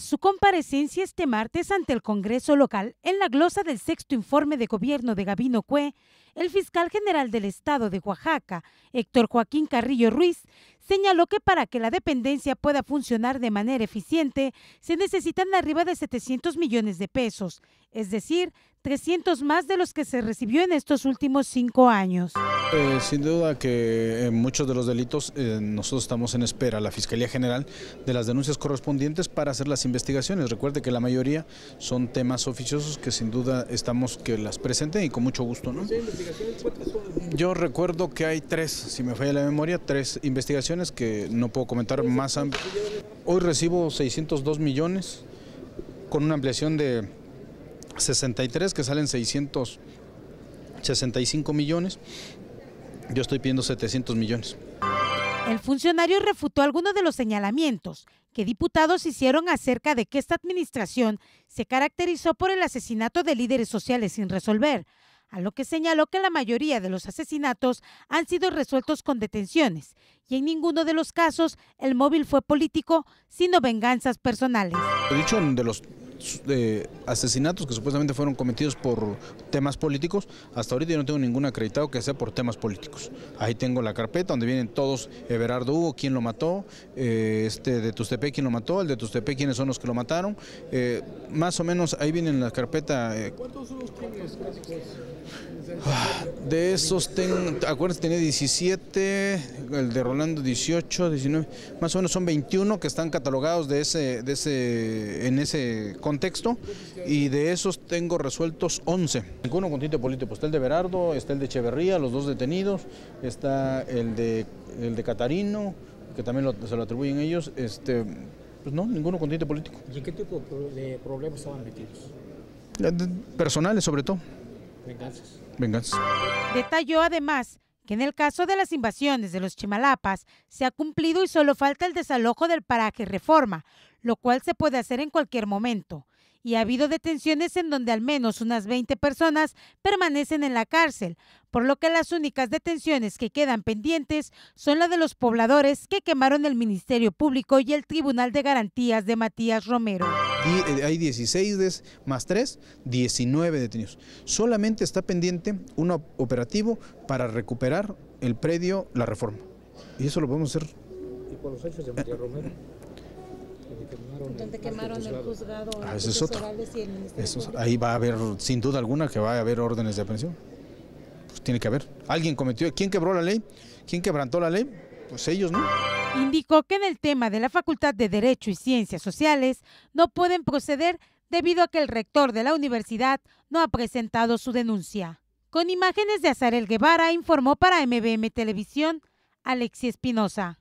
su comparecencia este martes ante el Congreso local, en la glosa del sexto informe de gobierno de Gabino Cue, el fiscal general del Estado de Oaxaca, Héctor Joaquín Carrillo Ruiz, señaló que para que la dependencia pueda funcionar de manera eficiente, se necesitan arriba de 700 millones de pesos, es decir, 300 más de los que se recibió en estos últimos cinco años. Eh, sin duda que eh, en muchos de los delitos eh, nosotros estamos en espera, la Fiscalía General, de las denuncias correspondientes para hacer las investigaciones. Recuerde que la mayoría son temas oficiosos que sin duda estamos que las presenten y con mucho gusto. ¿no? Yo recuerdo que hay tres, si me falla la memoria, tres investigaciones que no puedo comentar más. Hoy recibo 602 millones con una ampliación de 63 que salen 665 millones. Yo estoy pidiendo 700 millones. El funcionario refutó algunos de los señalamientos que diputados hicieron acerca de que esta administración se caracterizó por el asesinato de líderes sociales sin resolver, a lo que señaló que la mayoría de los asesinatos han sido resueltos con detenciones y en ninguno de los casos el móvil fue político, sino venganzas personales. He dicho de los asesinatos que supuestamente fueron cometidos por temas políticos, hasta ahorita yo no tengo ningún acreditado que sea por temas políticos. Ahí tengo la carpeta donde vienen todos, Everardo Hugo, quién lo mató, eh, este de Tustepec, quién lo mató, el de Tustepec, quiénes son los que lo mataron. Eh, más o menos ahí viene en la carpeta... Eh, ¿Cuántos son los crímenes? Ah, de esos, ten, acuérdense, tenía 17, el de Rolando 18, 19, más o menos son 21 que están catalogados de ese, de ese, en ese contexto y de esos tengo resueltos 11. Ninguno con tinte político, está el de Berardo, está el de Echeverría, los dos detenidos, está el de, el de Catarino, que también se lo atribuyen ellos, este, pues no, ninguno con político. ¿Y qué tipo de problemas estaban metidos? Eh, personales sobre todo. Detalló además que en el caso de las invasiones de los Chimalapas se ha cumplido y solo falta el desalojo del paraje Reforma, lo cual se puede hacer en cualquier momento y ha habido detenciones en donde al menos unas 20 personas permanecen en la cárcel, por lo que las únicas detenciones que quedan pendientes son la de los pobladores que quemaron el Ministerio Público y el Tribunal de Garantías de Matías Romero. Eh, hay 16 más 3, 19 detenidos. Solamente está pendiente un operativo para recuperar el predio La Reforma. Y eso lo podemos hacer. ¿Y los hechos de eh, Romero? Eh, quemaron, donde quemaron el juzgado. Ah, ese es otro. Eso ahí va a haber, sin duda alguna, que va a haber órdenes de aprehensión. Pues tiene que haber. ¿Alguien cometió? ¿Quién quebró la ley? ¿Quién quebrantó la ley? Pues ellos, ¿no? Indicó que en el tema de la Facultad de Derecho y Ciencias Sociales no pueden proceder debido a que el rector de la universidad no ha presentado su denuncia. Con imágenes de Azarel Guevara informó para MBM Televisión Alexi Espinosa.